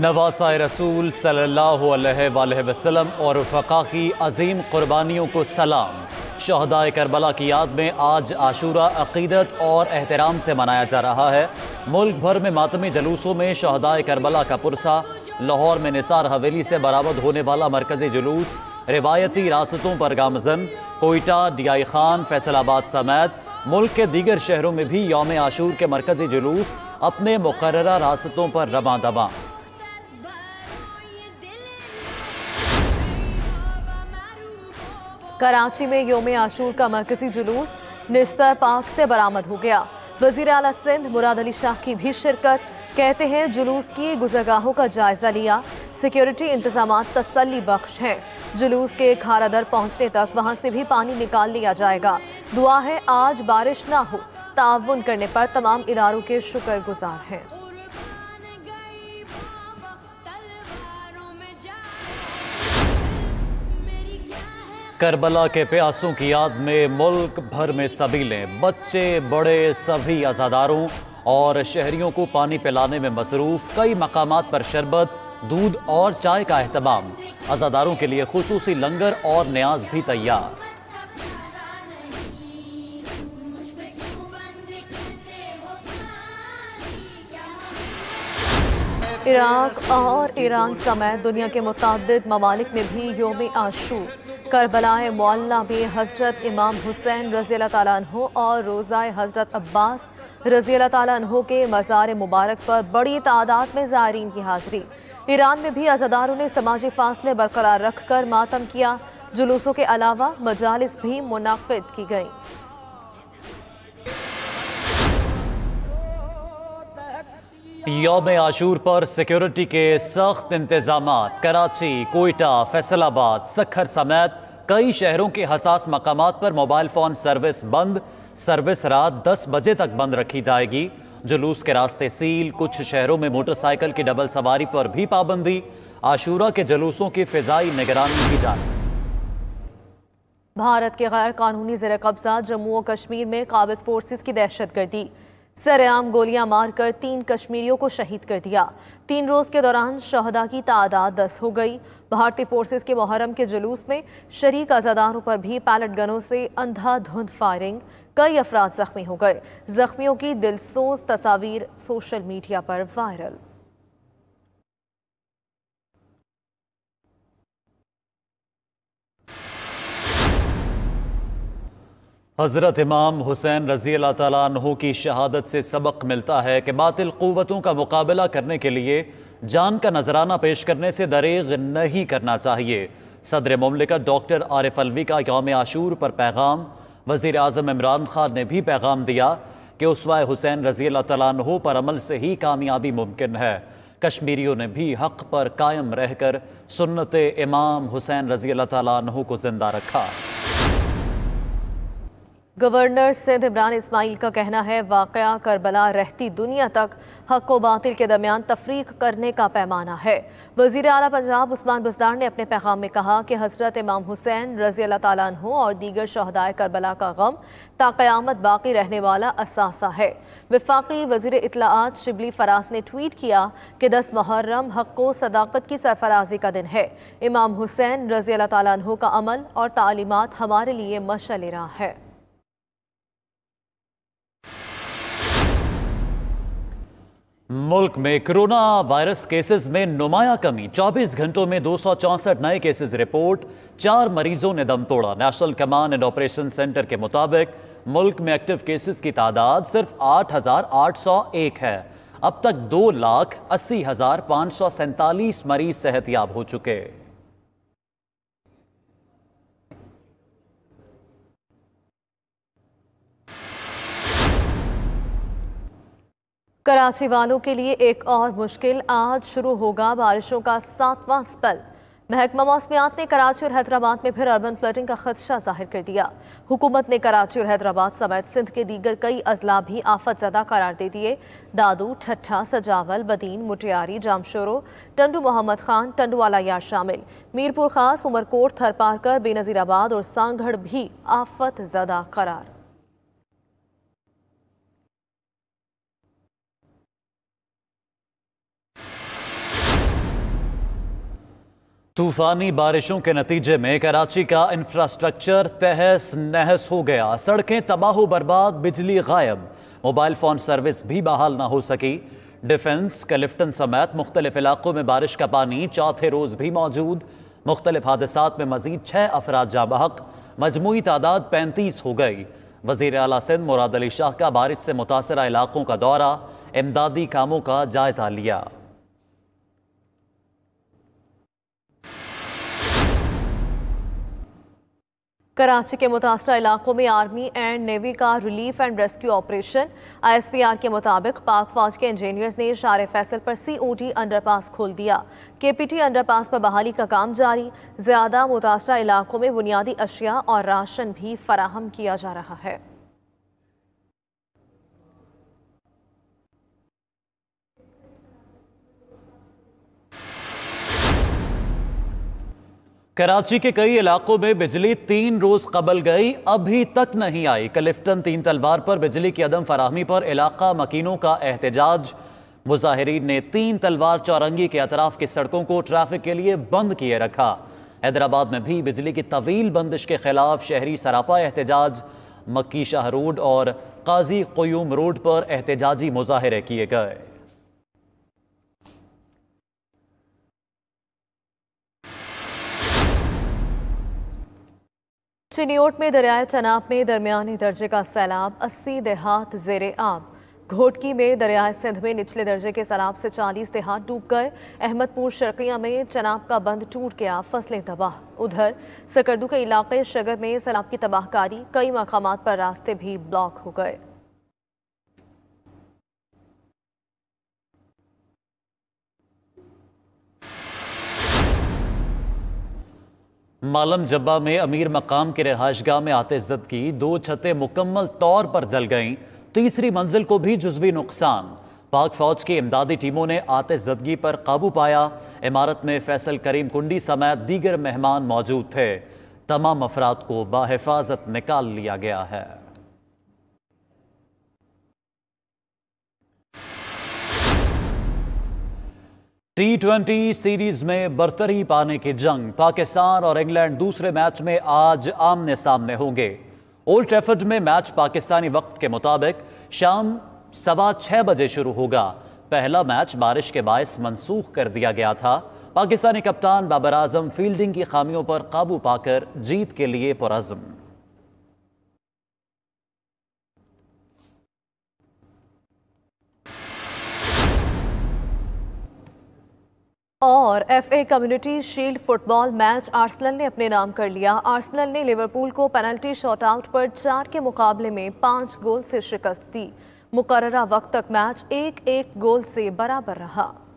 नवासा रसूल सल्ला वसलम और फ़का की अजीम क़ुरबानियों को सलाम शहदा करबला की याद में आज आशूरा अकीदत और एहतराम से मनाया जा रहा है मुल्क भर में मातमी जलूसों में शहदा करबला का पुरसा लाहौर में निसार हवेली से बरामद होने वाला मरकज़ी जुलूस रिवायती रास्तों पर गामजन कोयटा डियाई खान फैसलाबाद समेत मुल्क के दीगर शहरों में भी योम आशूर के मरकज़ी जुलूस अपने मुकर रास्तों पर रवा दबा कराची में योम आशूर का मरकजी जुलूस निश्तर पार्क से बरामद हो गया वजीर अला सिंध मुराद अली शाह की भी शिरकत कहते हैं जुलूस की गुजरगाहों का जायजा लिया सिक्योरिटी इंतजाम तसली बख्श हैं जुलूस के खारादर पहुंचने तक वहां से भी पानी निकाल लिया जाएगा दुआ है आज बारिश ना हो ताउन करने पर तमाम इदारों के शुक्रगुजार हैं करबला के प्यासों की याद में मुल्क भर में सबीलें बच्चे बड़े सभी आजादारों और शहरियों को पानी पिलाने में मसरूफ़ कई मकाम पर शरबत दूध और चाय का अहतमाम अजादारों के लिए खसूसी लंगर और न्याज भी तैयार इराक और ईरान समेत दुनिया के मुतद ममालिक में भी योम आशूर करबलाए मोल्ला में हज़रत इमाम हुसैन रज़ी तु और रोज़ा हज़रत अब्बास रज़ी तु के मज़ार मुबारक पर बड़ी तादाद में ज़ायरीन की हाजिरी ईरान में भी अजादारों ने समाजी फासले बरकरार रख कर मातम किया जुलूसों के अलावा मजालस भी मुनद की गई योम आशूर पर सिक्योरिटी के सख्त इंतजाम कराची कोयटा फैसलाबाद सखर समेत कई शहरों के हसास मकाम पर मोबाइल फ़ोन सर्विस बंद सर्विस रात 10 बजे तक बंद रखी जाएगी जुलूस के रास्ते सील कुछ शहरों में मोटरसाइकिल की डबल सवारी पर भी पाबंदी आशूरा के जुलूसों की फिजाई निगरानी की रही भारत के गैर कानूनी जर कब्जा जम्मू और कश्मीर में काबिज फोर्सेस की दहशत गर्दी सरेआम गोलियां मारकर तीन कश्मीरियों को शहीद कर दिया तीन रोज के दौरान शहदा की तादाद दस हो गई भारतीय फोर्सेस के मुहर्रम के जुलूस में शरीक आजादारों पर भी पैलेट गनों से अंधाधुंध फायरिंग कई अफराद जख्मी हो गए जख्मियों की दिलसोज तस्वीर सोशल मीडिया पर वायरल हज़रत इमाम हुसैन रज़ी तु की शहादत से सबक मिलता है कि बातिल क़वतों का मुकाबला करने के लिए जान का नजराना पेश करने से दरेग नहीं करना चाहिए सदर ममलिका डॉक्टर आरिफ अलवी का योम आशूर पर पैगाम वज़ी अजम इमरान खान ने भी पैगाम दिया कि उसवा हुसैन रज़ी तु पर अमल से ही कामयाबी मुमकिन है कश्मीरियों ने भी हक पर कायम रहकर सुन्नत इमाम हुसैन रज़ी तु को ज़िंदा रखा गवर्नर सिंध इमरान इसमाइल का कहना है वाक़ करबला रहती दुनिया तक हक व बातिल के दरमियान तफरीक करने का पैमाना है वजीर अली पंजाब उस्मान बुजदार ने अपने पैगाम में कहा कि हज़रत इमाम हुसैन रजी अल्लाह तु और दीगर शहदाय करबला का गम ताक़यामत बाकी रहने वाला असासा है विफाक़ी वजीर इतलात शिबली फराज ने ट्वीट किया कि दस मुहर्रम हक व सदाकत की सरफराजी का दिन है इमाम हुसैन रजी अल्लाह तु का अमल और तालीमत हमारे लिए मशल रहा है मुल्क में कोरोना वायरस केसेस में नुमाया कमी 24 घंटों में दो नए केसेस रिपोर्ट चार मरीजों ने दम तोड़ा national command and operation centre के मुताबिक मुल्क में एक्टिव केसेस की तादाद सिर्फ 8,801 है अब तक दो लाख अस्सी हजार पाँच सौ सैंतालीस मरीज सेहतियाब हो चुके कराची वालों के लिए एक और मुश्किल आज शुरू होगा बारिशों का सातवां स्पेल महकमा मौसमियात ने कराची और हैदराबाद में फिर अर्बन फ्लडिंग का खदशा जाहिर कर दिया हुकूमत ने कराची और हैदराबाद समेत सिंध के दीगर कई अजला भी आफत ज़्यादा करार दे दिए दादू ठट्ठा सजावल बदीन मुटियारी जामशोरो टंडू मोहम्मद खान टंडवाला यार शामिल मीरपुर खास उमरकोट थरपारकर बेनजीराबाद और सांगढ़ भी आफत ज़दा करार तूफानी बारिशों के नतीजे में कराची का इंफ्रास्ट्रक्चर तहस नहस हो गया सड़कें तबाह बर्बाद बिजली गायब मोबाइल फ़ोन सर्विस भी बहाल ना हो सकी डिफेंस कलिफ्टन समेत मुख्तलिफ इलाकों में बारिश का पानी चौथे रोज़ भी मौजूद मुख्तलिफ हादसा में मजीद छः अफराद जा बहक मजमू तादाद पैंतीस हो गई वजीर अला सिंध मुराद अली शाह का बारिश से मुतासर इलाकों का दौरा इमदादी कामों का जायज़ा लिया कराची के मुतासर इलाकों में आर्मी एंड नेवी का relief and rescue operation ISPR के मुताबिक पाक फौज के इंजीनियर्स ने शार फैसल पर अंडर अंडरपास खोल दिया केपीटी अंडरपास पर बहाली का काम जारी ज्यादा मुतासर इलाकों में बुनियादी अशिया और राशन भी फराहम किया जा रहा है कराची के कई इलाकों में बिजली तीन रोज कबल गई अभी तक नहीं आई कलिफ्टन तीन तलवार पर बिजली की अदम फराहमी पर इलाका मकीनों का एहतजाज मुजाहरीन ने तीन तलवार चौरंगी के अतराफ की सड़कों को ट्रैफिक के लिए बंद किए रखा हैदराबाद में भी बिजली की तवील बंदिश के खिलाफ शहरी सरापा एहतजाज मक्की शाह रोड और काजी क्यूम रोड पर एहतजाजी मुजाहरे किए गए चिनियोट में दरियाए चनाब में दरमियानी दर्जे का सैलाब अस्सी देहात जेर आब घोटकी में दरियाए सिंध में निचले दर्जे के सैलाब से 40 देहात डूब गए अहमदपुर शर्किया में चनाब का बंद टूट गया फसलें तबाह उधर सकरदू के इलाके शगर में सैलाब की तबाहकारी कई मकाम पर रास्ते भी ब्लॉक हो गए मालम जब्बा में अमीर मकाम के रिहाइश गाह में जद की दो छतें मुकम्मल तौर पर जल गईं तीसरी मंजिल को भी जज्वी नुकसान पाक फौज की इमदादी टीमों ने जदगी पर काबू पाया इमारत में फैसल करीम कुंडी समेत दीगर मेहमान मौजूद थे तमाम अफराद को बाहिफाजत निकाल लिया गया है टी ट्वेंटी सीरीज में बर्तरी पाने की जंग पाकिस्तान और इंग्लैंड दूसरे मैच में आज आमने सामने होंगे ओल्ड ट्रैफर्ड में मैच पाकिस्तानी वक्त के मुताबिक शाम सवा छः बजे शुरू होगा पहला मैच बारिश के बायस मनसूख कर दिया गया था पाकिस्तानी कप्तान बाबर आजम फील्डिंग की खामियों पर काबू पाकर जीत के लिए पुरज़म और F A Community Shield football match Arsenal ने अपने नाम कर लिया आर्सनल ने लिवरपूल को पेनल्टी शॉटआउट पर चार के मुकाबले में पाँच गोल से शिकस्त दी मुकर्रा वक्त तक मैच एक एक गोल से बराबर रहा